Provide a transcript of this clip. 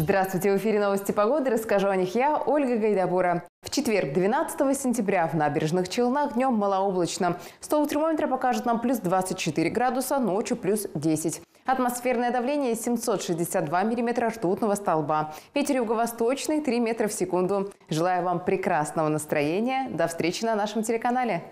Здравствуйте, в эфире новости погоды. Расскажу о них я, Ольга Гайдабура. В четверг, 12 сентября, в набережных Челнах днем малооблачно. Стол термометра покажет нам плюс 24 градуса, ночью плюс 10. Атмосферное давление 762 миллиметра ртутного столба. Ветер юго-восточный 3 метра в секунду. Желаю вам прекрасного настроения. До встречи на нашем телеканале.